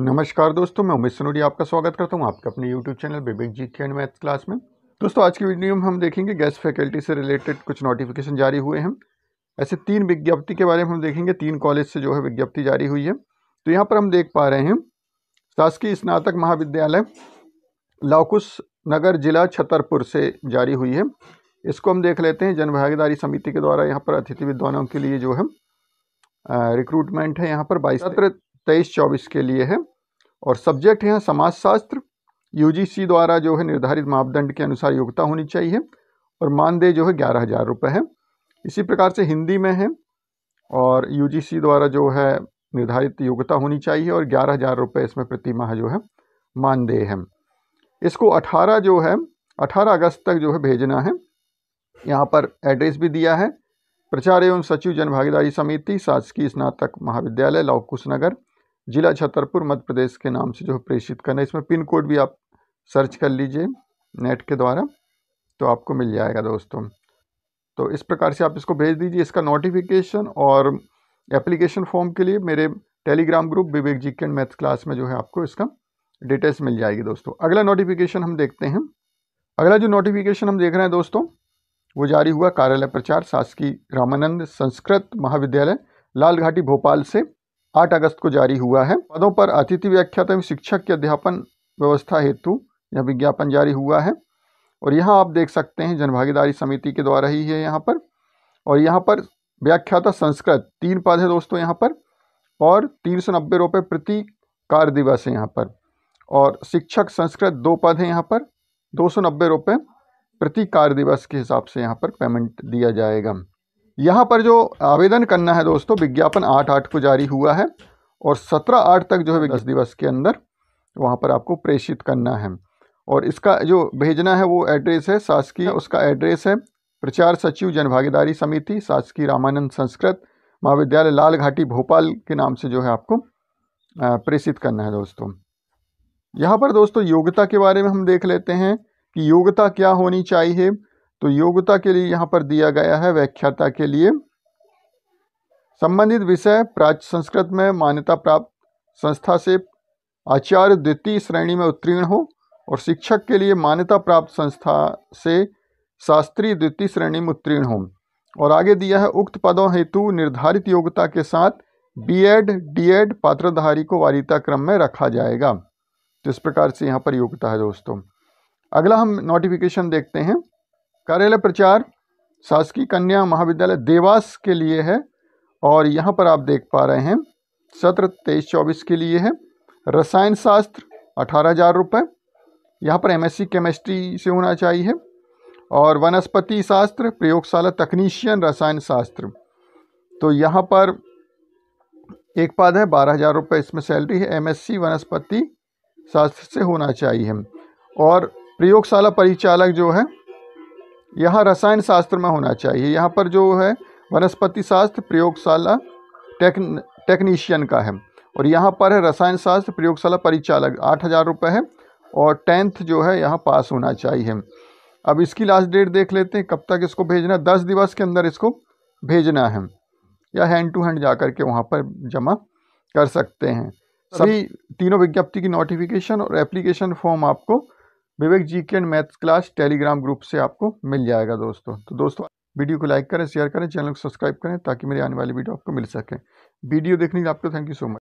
नमस्कार दोस्तों मैं उमेश सनोडी आपका स्वागत करता हूँ आपके अपने यूट्यूब चैनल बेबिक जी के एंड क्लास में दोस्तों आज की वीडियो में हम देखेंगे गैस फैकल्टी से रिलेटेड कुछ नोटिफिकेशन जारी हुए हैं ऐसे तीन विज्ञप्ति के बारे में हम देखेंगे तीन कॉलेज से जो है विज्ञप्ति जारी हुई है तो यहाँ पर हम देख पा रहे हैं शासकीय स्नातक महाविद्यालय लाकुश नगर जिला छतरपुर से जारी हुई है इसको हम देख लेते हैं जनभागीदारी समिति के द्वारा यहाँ पर अतिथि विद्वानों के लिए जो है रिक्रूटमेंट है यहाँ पर बाईस सत्र तेईस चौबीस के लिए है और सब्जेक्ट है समाजशास्त्र यूजीसी द्वारा जो है निर्धारित मापदंड के अनुसार योग्यता होनी चाहिए और मानदेय जो है ग्यारह हज़ार रुपये है इसी प्रकार से हिंदी में है और यूजीसी द्वारा जो है निर्धारित योग्यता होनी चाहिए और ग्यारह हज़ार रुपये इसमें प्रति माह जो है मानदेय है इसको अठारह जो है अठारह अगस्त तक जो है भेजना है यहाँ पर एड्रेस भी दिया है प्रचार एवं सचिव जन भागीदारी समिति शासकीय स्नातक महाविद्यालय लाउकुश कुशनगर जिला छतरपुर मध्य प्रदेश के नाम से जो है प्रेषित करना है इसमें पिन कोड भी आप सर्च कर लीजिए नेट के द्वारा तो आपको मिल जाएगा दोस्तों तो इस प्रकार से आप इसको भेज दीजिए इसका नोटिफिकेशन और एप्लीकेशन फॉर्म के लिए मेरे टेलीग्राम ग्रुप विवेक जी के मैथ क्लास में जो है आपको इसका डिटेल्स मिल जाएगी दोस्तों अगला नोटिफिकेशन हम देखते हैं अगला जो नोटिफिकेशन हम देख रहे हैं दोस्तों वो जारी हुआ कार्यालय प्रचार शासकीय रामानंद संस्कृत महाविद्यालय लाल घाटी भोपाल से आठ अगस्त को जारी हुआ है पदों पर अतिथि व्याख्यात एवं शिक्षक के अध्यापन व्यवस्था हेतु यह विज्ञापन जारी हुआ है और यहाँ आप देख सकते हैं जनभागीदारी समिति के द्वारा ही है यहाँ पर और यहाँ पर व्याख्याता संस्कृत तीन पद है दोस्तों यहाँ पर और तीन सौ नब्बे रुपये प्रति कार्य दिवस है यहाँ पर और शिक्षक संस्कृत दो पद हैं यहाँ पर दो सौ नब्बे रुपये प्रति कार्य दिवस के हिसाब से यहाँ पर पेमेंट दिया जाएगा यहाँ पर जो आवेदन करना है दोस्तों विज्ञापन आठ आठ को जारी हुआ है और सत्रह आठ तक जो है दस दिवस के अंदर वहाँ पर आपको प्रेषित करना है और इसका जो भेजना है वो एड्रेस है शासकीय उसका एड्रेस है प्रचार सचिव जनभागीदारी समिति शासकीय रामानंद संस्कृत महाविद्यालय लाल घाटी भोपाल के नाम से जो है आपको प्रेषित करना है दोस्तों यहाँ पर दोस्तों योग्यता के बारे में हम देख लेते हैं कि योग्यता क्या होनी चाहिए तो योग्यता के लिए यहाँ पर दिया गया है व्याख्याता के लिए संबंधित विषय प्राच संस्कृत में मान्यता प्राप्त संस्था से आचार्य द्वितीय श्रेणी में उत्तीर्ण हो और शिक्षक के लिए मान्यता प्राप्त संस्था से शास्त्रीय द्वितीय श्रेणी में उत्तीर्ण हो और आगे दिया है उक्त पदों हेतु निर्धारित योग्यता के साथ बीएड डीएड पात्रधारी को वारिता क्रम में रखा जाएगा तो इस प्रकार से यहाँ पर योग्यता है दोस्तों अगला हम नोटिफिकेशन देखते हैं कार्यालय प्रचार शासकीय कन्या महाविद्यालय देवास के लिए है और यहाँ पर आप देख पा रहे हैं सत्र तेईस चौबीस के लिए है रसायन शास्त्र अठारह हज़ार रुपये यहाँ पर एमएससी केमिस्ट्री से होना चाहिए और वनस्पति शास्त्र प्रयोगशाला तकनीशियन रसायन शास्त्र तो यहाँ पर एक पद है बारह हज़ार रुपये इसमें सैलरी है एमएससी वनस्पति शास्त्र से होना चाहिए और प्रयोगशाला परिचालक जो है यहाँ रसायन शास्त्र में होना चाहिए यहाँ पर जो है वनस्पति शास्त्र प्रयोगशाला टेक्न टेक्नीशियन का है और यहाँ पर है रसायन शास्त्र प्रयोगशाला परिचालक आठ हज़ार रुपये है और टेंथ जो है यहाँ पास होना चाहिए अब इसकी लास्ट डेट देख लेते हैं कब तक इसको भेजना दस दिवस के अंदर इसको भेजना है या हैंड टू हैंड जा कर के वहाँ पर जमा कर सकते हैं सभी तीनों विज्ञप्ति की नोटिफिकेशन और एप्लीकेशन फॉर्म आपको विवेक जी के and maths class Telegram group से आपको मिल जाएगा दोस्तों तो दोस्तों वीडियो को लाइक करें शेयर करें चैनल को सब्सक्राइब करें ताकि मेरे आने वाली वीडियो आपको मिल सकें वीडियो देखने के लिए आपको थैंक यू सो मच